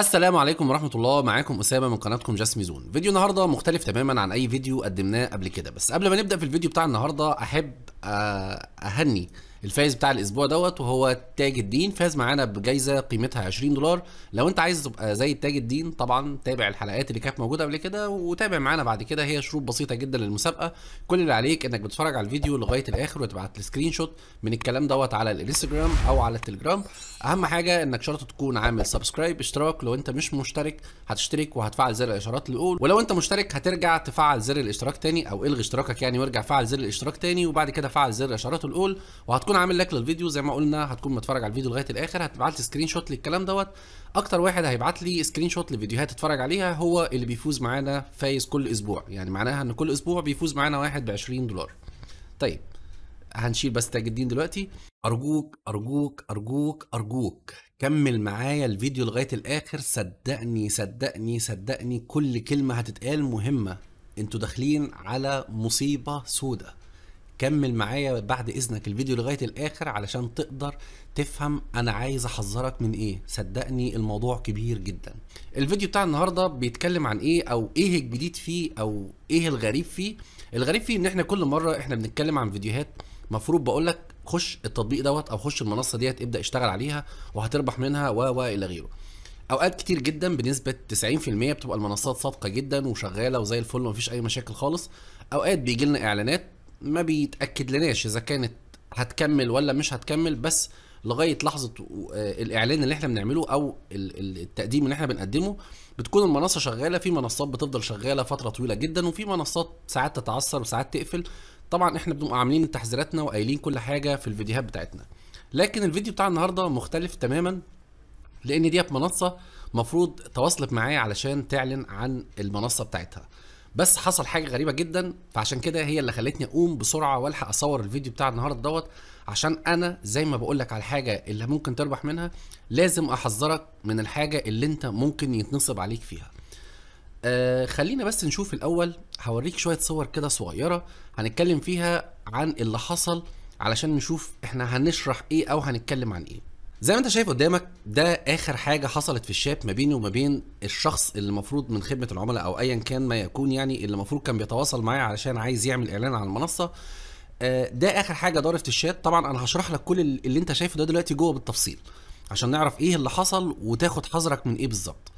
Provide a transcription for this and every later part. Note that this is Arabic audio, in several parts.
السلام عليكم ورحمة الله معاكم أسامة من قناتكم جاسمي زون فيديو النهاردة مختلف تماما عن أي فيديو قدمناه قبل كده بس قبل ما نبدأ في الفيديو بتاع النهاردة أحب آه، أهني الفايز بتاع الاسبوع دوت وهو تاج الدين فاز معانا بجايزه قيمتها 20 دولار لو انت عايز تبقى زي تاج الدين طبعا تابع الحلقات اللي كانت موجوده قبل كده وتابع معانا بعد كده هي شروط بسيطه جدا للمسابقه كل اللي عليك انك بتتفرج على الفيديو لغايه الاخر وتبعت لي سكرين شوت من الكلام دوت على الانستجرام او على التليجرام اهم حاجه انك شرط تكون عامل سبسكرايب اشتراك لو انت مش مشترك هتشترك وهتفعل زر الاشارات الاول ولو انت مشترك هترجع تفعل زر الاشتراك تاني او الغي اشتراكك يعني وارجع فعل زر الاشتراك تاني وبعد كده فعل زر الاشارات الاول وهتكون هتكون عامل لايك للفيديو زي ما قلنا هتكون متفرج على الفيديو لغايه الاخر هتبعت لي سكرين شوت للكلام دوت اكتر واحد هيبعت لي سكرين شوت لفيديوهات اتفرج عليها هو اللي بيفوز معانا فايز كل اسبوع يعني معناها ان كل اسبوع بيفوز معانا واحد ب 20 دولار طيب هنشيل بس تاج الدين دلوقتي ارجوك ارجوك ارجوك ارجوك كمل معايا الفيديو لغايه الاخر صدقني صدقني صدقني كل كلمه هتتقال مهمه انتوا داخلين على مصيبه سودة كمل معايا بعد اذنك الفيديو لغايه الاخر علشان تقدر تفهم انا عايز احذرك من ايه صدقني الموضوع كبير جدا الفيديو بتاع النهارده بيتكلم عن ايه او ايه الجديد فيه او ايه الغريب فيه الغريب فيه ان احنا كل مره احنا بنتكلم عن فيديوهات مفروض بقول لك خش التطبيق دوت او خش المنصه ديت ابدا اشتغل عليها وهتربح منها و الى غيره اوقات كتير جدا بنسبه 90% بتبقى المنصات صادقه جدا وشغاله وزي الفل ومفيش اي مشاكل خالص اوقات بيجي لنا اعلانات ما بيتاكد لناش اذا كانت هتكمل ولا مش هتكمل بس لغايه لحظه آه، الاعلان اللي احنا بنعمله او التقديم اللي احنا بنقدمه بتكون المنصه شغاله في منصات بتفضل شغاله فتره طويله جدا وفي منصات ساعات تتعثر وساعات تقفل طبعا احنا بنبقى عاملين تحذيراتنا وقايلين كل حاجه في الفيديوهات بتاعتنا لكن الفيديو بتاع النهارده مختلف تماما لان ديت منصه مفروض تواصلت معايا علشان تعلن عن المنصه بتاعتها بس حصل حاجه غريبه جدا فعشان كده هي اللي خلتني اقوم بسرعه والحق اصور الفيديو بتاع النهارده دوت عشان انا زي ما بقول لك على الحاجه اللي ممكن تربح منها لازم احذرك من الحاجه اللي انت ممكن يتنصب عليك فيها آه خلينا بس نشوف الاول هوريك شويه صور كده صغيره هنتكلم فيها عن اللي حصل علشان نشوف احنا هنشرح ايه او هنتكلم عن ايه زي ما انت شايف قدامك ده اخر حاجه حصلت في الشات ما بيني وما بين الشخص اللي المفروض من خدمه العملاء او ايا كان ما يكون يعني اللي المفروض كان بيتواصل معايا علشان عايز يعمل اعلان على المنصه آه، ده اخر حاجه دارت في الشات طبعا انا هشرح لك كل اللي انت شايفه ده دلوقتي جوه بالتفصيل عشان نعرف ايه اللي حصل وتاخد حذرك من ايه بالظبط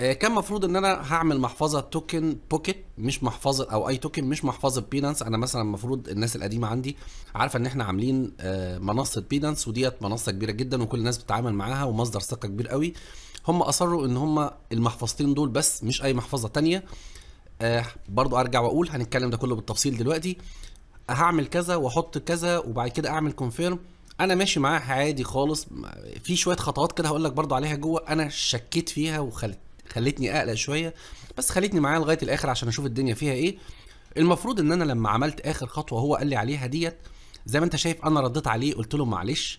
آه، كان مفروض ان انا هعمل محفظه توكن بوكيت مش محفظه او اي توكن مش محفظه بينانس انا مثلا المفروض الناس القديمه عندي عارفه ان احنا عاملين آه، منصه بينانس وديت منصه كبيره جدا وكل الناس بتتعامل معاها ومصدر ثقه كبير قوي هم اصروا ان هم المحفظتين دول بس مش اي محفظه تانية آه، برضو ارجع واقول هنتكلم ده كله بالتفصيل دلوقتي هعمل كذا واحط كذا وبعد كده اعمل كونفيرم انا ماشي معاها عادي خالص في شويه خطوات كده هقول لك برضو عليها جوه انا شكيت فيها وخلت خلتني اقلق شويه بس خلتني معاه لغايه الاخر عشان اشوف الدنيا فيها ايه المفروض ان انا لما عملت اخر خطوه هو قال لي عليها ديت زي ما انت شايف انا رديت عليه قلت له معلش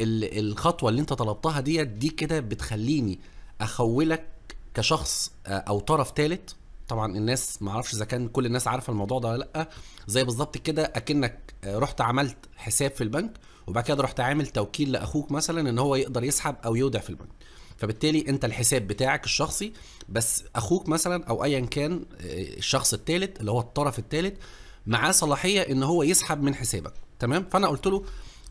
الخطوه اللي انت طلبتها ديت دي كده بتخليني اخولك كشخص آه، او طرف ثالث طبعا الناس ما اعرفش اذا كان كل الناس عارفه الموضوع ده ولا لا زي بالظبط كده اكنك آه، رحت عملت حساب في البنك وبعد كده رحت عامل توكيل لاخوك مثلا ان هو يقدر يسحب او يودع في البنك فبالتالي انت الحساب بتاعك الشخصي بس اخوك مثلا او ايا كان آه، الشخص الثالث اللي هو الطرف الثالث معاه صلاحيه ان هو يسحب من حسابك تمام فانا قلت له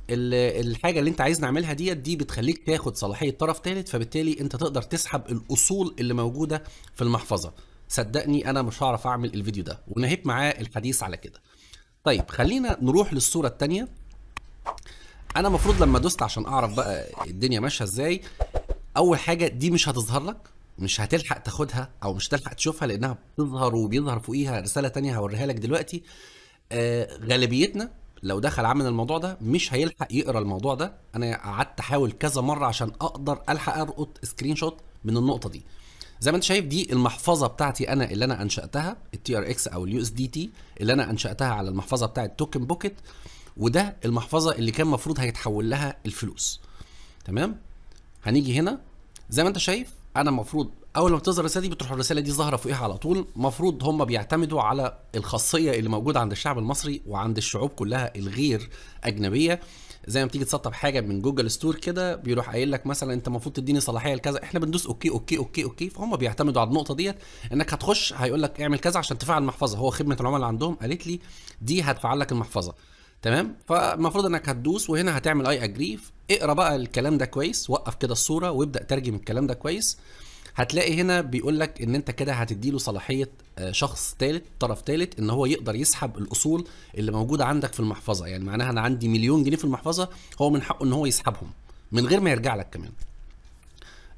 الحاجه اللي انت عايز نعملها ديت دي بتخليك تاخد صلاحيه طرف ثالث فبالتالي انت تقدر تسحب الاصول اللي موجوده في المحفظه صدقني انا مش هعرف اعمل الفيديو ده ونهيت معاه الحديث على كده طيب خلينا نروح للصوره الثانيه انا المفروض لما دوست عشان اعرف بقى الدنيا ماشيه ازاي اول حاجه دي مش هتظهر لك مش هتلحق تاخدها او مش هتلحق تشوفها لانها بتظهر وبيظهر فوقيها رساله تانية هوريها لك دلوقتي آه غالبيتنا لو دخل عمل الموضوع ده مش هيلحق يقرا الموضوع ده انا قعدت احاول كذا مره عشان اقدر الحق القط سكرين شوت من النقطه دي زي ما انت شايف دي المحفظه بتاعتي انا اللي انا انشاتها التي ار اكس او اليو اس دي تي اللي انا انشاتها على المحفظه بتاعه توكن بوكيت وده المحفظه اللي كان المفروض هيتحول لها الفلوس تمام هنيجي هنا زي ما انت شايف انا المفروض اول ما بتظهر الرساله دي بتروح الرساله دي ظاهره فوقيها على طول المفروض هم بيعتمدوا على الخاصيه اللي موجوده عند الشعب المصري وعند الشعوب كلها الغير اجنبيه زي ما بتيجي تسطب حاجه من جوجل ستور كده بيروح قايل لك مثلا انت المفروض تديني صلاحيه لكذا احنا بندوس اوكي اوكي اوكي اوكي فهم بيعتمدوا على النقطه ديت انك هتخش هيقول لك اعمل كذا عشان تفعل المحفظه هو خدمه العملاء عندهم قالت لي دي هتفعل لك المحفظه تمام فالمفروض انك هتدوس وهنا هتعمل اي اجري اقرا بقى الكلام ده كويس وقف كده الصوره وابدا ترجم الكلام ده كويس هتلاقي هنا بيقول لك ان انت كده هتديله صلاحيه آه، شخص ثالث طرف ثالث ان هو يقدر يسحب الاصول اللي موجوده عندك في المحفظه يعني معناها انا عندي مليون جنيه في المحفظه هو من حقه ان هو يسحبهم من غير ما يرجع لك كمان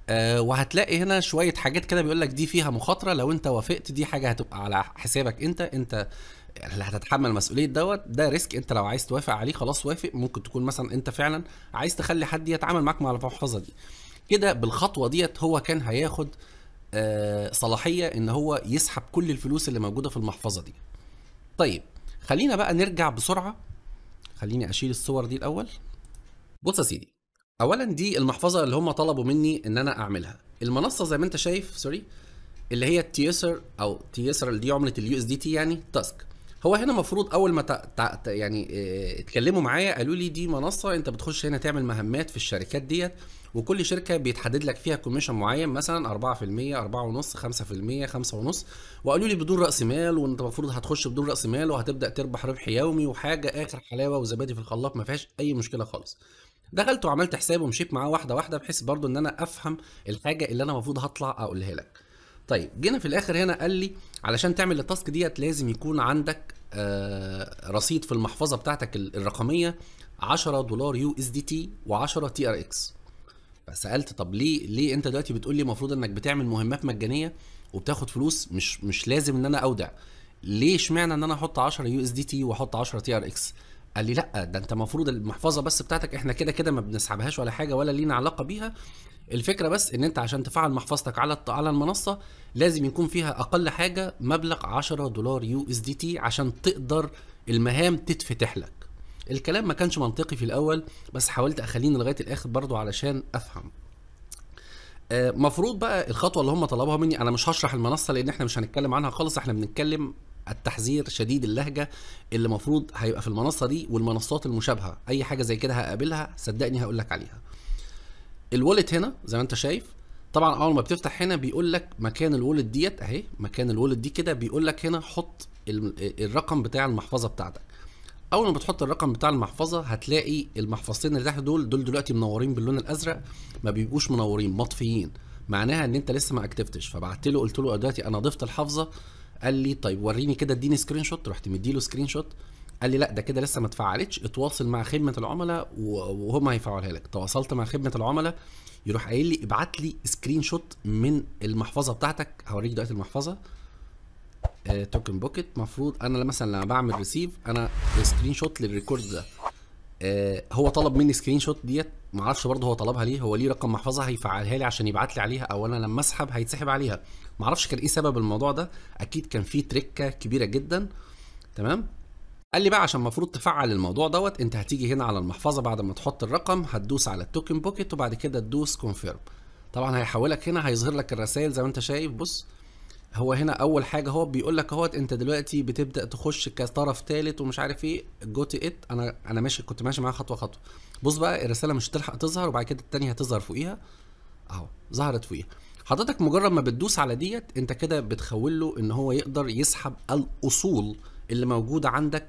أه وهتلاقي هنا شويه حاجات كده بيقول لك دي فيها مخاطره لو انت وافقت دي حاجه هتبقى على حسابك انت انت اللي هتتحمل مسؤوليه دوت ده ريسك انت لو عايز توافق عليه خلاص وافق ممكن تكون مثلا انت فعلا عايز تخلي حد يتعامل معاك مع المحفظه دي كده بالخطوه ديت هو كان هياخد آه صلاحيه ان هو يسحب كل الفلوس اللي موجوده في المحفظه دي طيب خلينا بقى نرجع بسرعه خليني اشيل الصور دي الاول بص يا سيدي اولا دي المحفظه اللي هم طلبوا مني ان انا اعملها المنصه زي ما انت شايف سوري اللي هي التيسر او تيسر اللي دي عمله اليو اس دي تي يعني تاسك هو هنا المفروض اول ما تع... تع... يعني آه، اتكلموا معايا قالوا لي دي منصه انت بتخش هنا تعمل مهمات في الشركات ديت وكل شركه بيتحدد لك فيها كوميشن معين مثلا 4% 4.5 5% 5.5 وقالوا لي بدون راس مال وانت المفروض هتخش بدون راس مال وهتبدا تربح ربح يومي وحاجه اخر حلاوه وزبادي في الخلاط ما فيهاش اي مشكله خالص دخلت وعملت حساب ومشيت معاه واحده واحده بحيث برضو ان انا افهم الحاجه اللي انا المفروض هطلع اقولها لك طيب جينا في الاخر هنا قال لي علشان تعمل التاسك ديت لازم يكون عندك آه، رصيد في المحفظه بتاعتك الرقميه 10 دولار يو اس دي تي و10 تي ار اكس فسالت طب ليه ليه انت دلوقتي بتقول لي المفروض انك بتعمل مهمات مجانيه وبتاخد فلوس مش مش لازم ان انا اودع ليه اشمعنى ان انا احط 10 يو اس دي تي واحط 10 تي ار اكس قال لي لا ده انت المفروض المحفظه بس بتاعتك احنا كده كده ما بنسحبهاش ولا حاجه ولا لينا علاقه بيها الفكره بس ان انت عشان تفعل محفظتك على على المنصه لازم يكون فيها اقل حاجه مبلغ 10 دولار يو اس دي تي عشان تقدر المهام تتفتح لك الكلام ما كانش منطقي في الاول بس حاولت اخليني لغايه الاخر برضو علشان افهم آه، مفروض بقى الخطوه اللي هم طلبوها مني انا مش هشرح المنصه لان احنا مش هنتكلم عنها خالص احنا بنتكلم التحذير شديد اللهجه اللي المفروض هيبقى في المنصه دي والمنصات المشابهه اي حاجه زي كده هقابلها صدقني هقول لك عليها الوالت هنا زي ما انت شايف طبعا اول ما بتفتح هنا بيقول لك مكان الوالت ديت اهي مكان الوالت دي كده بيقول لك هنا حط الرقم بتاع المحفظه بتاعتك اول ما بتحط الرقم بتاع المحفظه هتلاقي المحفظتين اللي تحت دول دول دلوقتي منورين باللون الازرق ما بيبقوش منورين مطفيين معناها ان انت لسه ما اكتفتش فبعت له قلت له دلوقتي انا ضفت الحفظه قال لي طيب وريني كده اديني سكرين شوت رحت مديله سكرين شوت قال لي لا ده كده لسه ما اتفعلتش اتواصل مع خدمه العملاء وهم هيفعلها لك تواصلت مع خدمه العملاء يروح قايل لي ابعت لي سكرين شوت من المحفظه بتاعتك هوريك دلوقتي المحفظه توكن بوكيت المفروض انا مثلا لما بعمل ريسيف انا سكرين شوت للريكورد ده آه، هو طلب مني سكرين شوت ديت معرفش برضه هو طلبها ليه هو ليه رقم محفظه هيفعلها لي عشان يبعت لي عليها او انا لما اسحب هيتسحب عليها معرفش كان ايه سبب الموضوع ده اكيد كان في تركه كبيره جدا تمام قال لي بقى عشان المفروض تفعل الموضوع دوت انت هتيجي هنا على المحفظه بعد ما تحط الرقم هتدوس على التوكن بوكيت وبعد كده تدوس كونفيرم طبعا هيحولك هنا هيظهر لك الرسائل زي ما انت شايف بص هو هنا اول حاجه هو بيقول لك اهوت انت دلوقتي بتبدا تخش كطرف ثالث ومش عارف ايه جوت ات انا انا ماشي كنت ماشي معاه خطوه خطوه بص بقى الرساله مش هتلحق تظهر وبعد كده الثانيه هتظهر فوقيها اهو ظهرت فوقيها حضرتك مجرد ما بتدوس على ديت انت كده بتخول له ان هو يقدر يسحب الاصول اللي موجوده عندك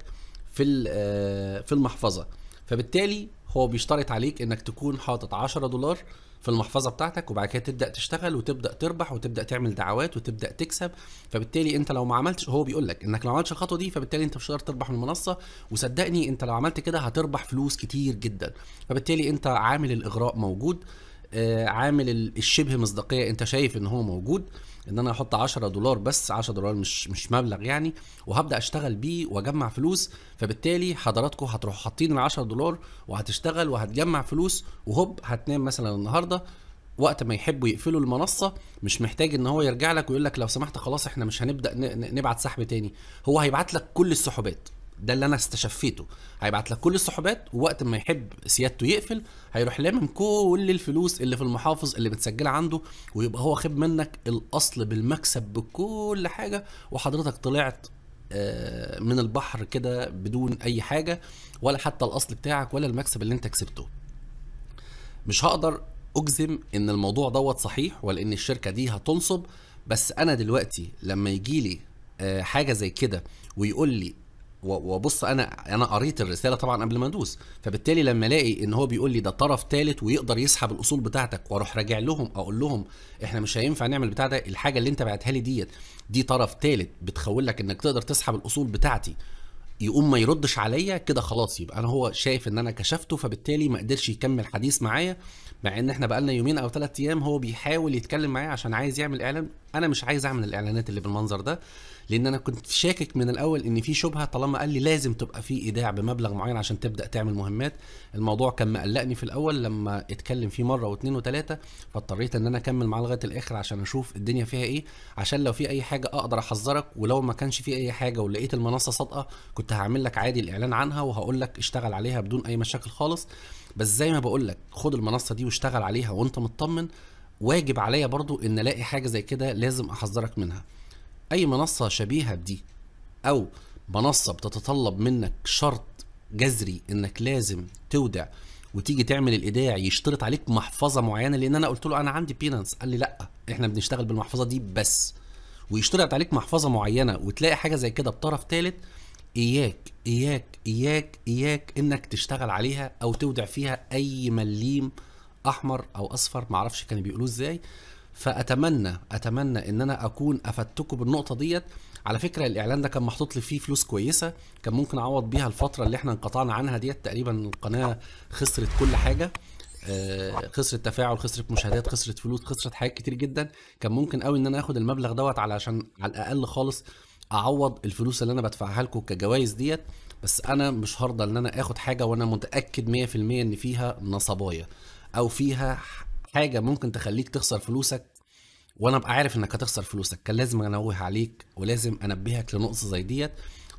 في آه، في المحفظه فبالتالي هو بيشترط عليك انك تكون حاطط 10 دولار في المحفظه بتاعتك وبعد كده تبدا تشتغل وتبدا تربح وتبدا تعمل دعوات وتبدا تكسب فبالتالي انت لو ما عملتش هو بيقول لك انك لو ما عملتش الخطوه دي فبالتالي انت مش هتقدر تربح من المنصه وصدقني انت لو عملت كده هتربح فلوس كتير جدا فبالتالي انت عامل الاغراء موجود آه، عامل الشبه مصداقيه انت شايف ان هو موجود ان انا احط 10 دولار بس 10 دولار مش مش مبلغ يعني وهبدا اشتغل بيه واجمع فلوس فبالتالي حضراتكم هتروحوا حاطين ال 10 دولار وهتشتغل وهتجمع فلوس وهوب هتنام مثلا النهارده وقت ما يحبوا يقفلوا المنصه مش محتاج ان هو يرجع لك ويقول لك لو سمحت خلاص احنا مش هنبدا نبعت سحب تاني هو هيبعت لك كل السحوبات ده اللي انا استشفيته هيبعت لك كل السحوبات ووقت ما يحب سيادته يقفل هيروح لامم كل الفلوس اللي في المحافظ اللي متسجله عنده ويبقى هو خب منك الاصل بالمكسب بكل حاجه وحضرتك طلعت آه، من البحر كده بدون اي حاجه ولا حتى الاصل بتاعك ولا المكسب اللي انت كسبته مش هقدر اجزم ان الموضوع دوت صحيح ولا ان الشركه دي هتنصب بس انا دلوقتي لما يجي لي آه، حاجه زي كده ويقول لي وبص انا انا قريت الرساله طبعا قبل ما ادوس فبالتالي لما الاقي ان هو بيقول لي ده طرف ثالث ويقدر يسحب الاصول بتاعتك واروح راجع لهم اقول لهم احنا مش هينفع نعمل بتاع ده الحاجه اللي انت بعتها لي ديت دي طرف ثالث بتخول لك انك تقدر تسحب الاصول بتاعتي يقوم ما يردش عليا كده خلاص يبقى انا هو شايف ان انا كشفته فبالتالي ما قدرش يكمل حديث معايا مع ان احنا بقالنا يومين او ثلاث ايام هو بيحاول يتكلم معايا عشان عايز يعمل اعلان انا مش عايز اعمل الاعلانات اللي بالمنظر ده لان انا كنت شاكك من الاول ان في شبهه طالما قال لي لازم تبقى في ايداع بمبلغ معين عشان تبدا تعمل مهمات الموضوع كان مقلقني في الاول لما اتكلم فيه مره واثنين وثلاثه فاضطريت ان انا اكمل معاه لغايه الاخر عشان اشوف الدنيا فيها ايه عشان لو في اي حاجه اقدر احذرك ولو ما كانش في اي حاجه ولقيت المنصه صادقه كنت هعمل لك عادي الاعلان عنها وهقول لك اشتغل عليها بدون اي مشاكل خالص بس زي ما بقول لك خد المنصه دي واشتغل عليها وانت مطمن واجب عليا برضو ان الاقي حاجه زي كده لازم احذرك منها اي منصه شبيهه بدي او منصه بتتطلب منك شرط جذري انك لازم تودع وتيجي تعمل الايداع يشترط عليك محفظه معينه لان انا قلت له انا عندي بينانس قال لي لا احنا بنشتغل بالمحفظه دي بس ويشترط عليك محفظه معينه وتلاقي حاجه زي كده بطرف ثالث إياك, اياك اياك اياك انك تشتغل عليها او تودع فيها اي مليم احمر او اصفر معرفش كانوا بيقولوه ازاي فاتمنى اتمنى ان انا اكون افدتكم بالنقطه ديت على فكره الاعلان ده كان محطوط لي فيه فلوس كويسه كان ممكن اعوض بيها الفتره اللي احنا انقطعنا عنها ديت تقريبا القناه خسرت كل حاجه آه، خسرت تفاعل خسرت مشاهدات خسرت فلوس خسرت حاجات كتير جدا كان ممكن قوي ان انا اخد المبلغ دوت علشان على الاقل خالص اعوض الفلوس اللي انا بدفعها لكم كجوائز ديت بس انا مش هرضى ان انا اخد حاجه وانا متاكد 100% ان فيها نصبايه او فيها حاجه ممكن تخليك تخسر فلوسك وانا ابقى عارف انك هتخسر فلوسك كان لازم انوه عليك ولازم انبهك لنقص زي ديت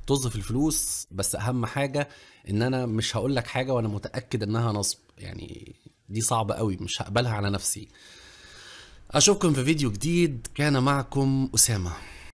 طز الفلوس بس اهم حاجه ان انا مش هقول لك حاجه وانا متاكد انها نصب يعني دي صعبه قوي مش هقبلها على نفسي اشوفكم في فيديو جديد كان معكم اسامه